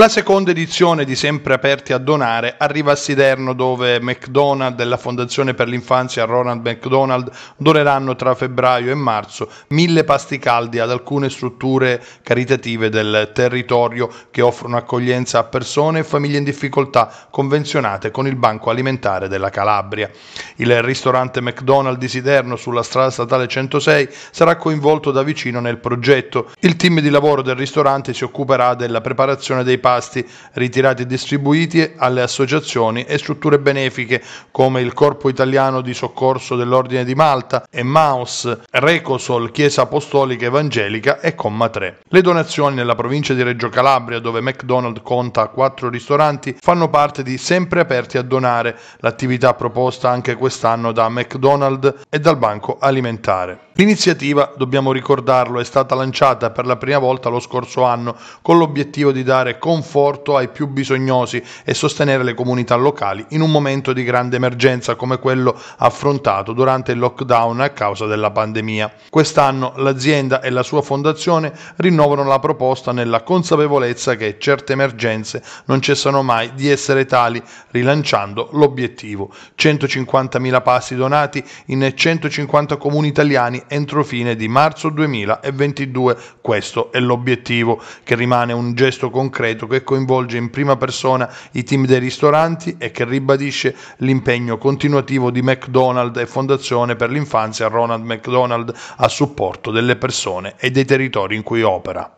La seconda edizione di Sempre Aperti a Donare arriva a Siderno dove McDonald e la Fondazione per l'Infanzia Ronald McDonald doneranno tra febbraio e marzo mille pasti caldi ad alcune strutture caritative del territorio che offrono accoglienza a persone e famiglie in difficoltà convenzionate con il Banco Alimentare della Calabria. Il ristorante McDonald di Siderno sulla strada statale 106 sarà coinvolto da vicino nel progetto. Il team di lavoro del ristorante si occuperà della preparazione dei pasti impasti ritirati e distribuiti alle associazioni e strutture benefiche come il Corpo Italiano di Soccorso dell'Ordine di Malta e Maus, Recosol, Chiesa Apostolica Evangelica e Comma 3. Le donazioni nella provincia di Reggio Calabria, dove McDonald's conta quattro ristoranti, fanno parte di Sempre Aperti a Donare, l'attività proposta anche quest'anno da McDonald's e dal Banco Alimentare. L'iniziativa, dobbiamo ricordarlo, è stata lanciata per la prima volta lo scorso anno con l'obiettivo di dare conforto ai più bisognosi e sostenere le comunità locali in un momento di grande emergenza come quello affrontato durante il lockdown a causa della pandemia. Quest'anno l'azienda e la sua fondazione rinnovano la proposta nella consapevolezza che certe emergenze non cessano mai di essere tali, rilanciando l'obiettivo. 150.000 passi donati in 150 comuni italiani entro fine di marzo 2022. Questo è l'obiettivo, che rimane un gesto concreto progetto che coinvolge in prima persona i team dei ristoranti e che ribadisce l'impegno continuativo di McDonald's e Fondazione per l'infanzia Ronald McDonald a supporto delle persone e dei territori in cui opera.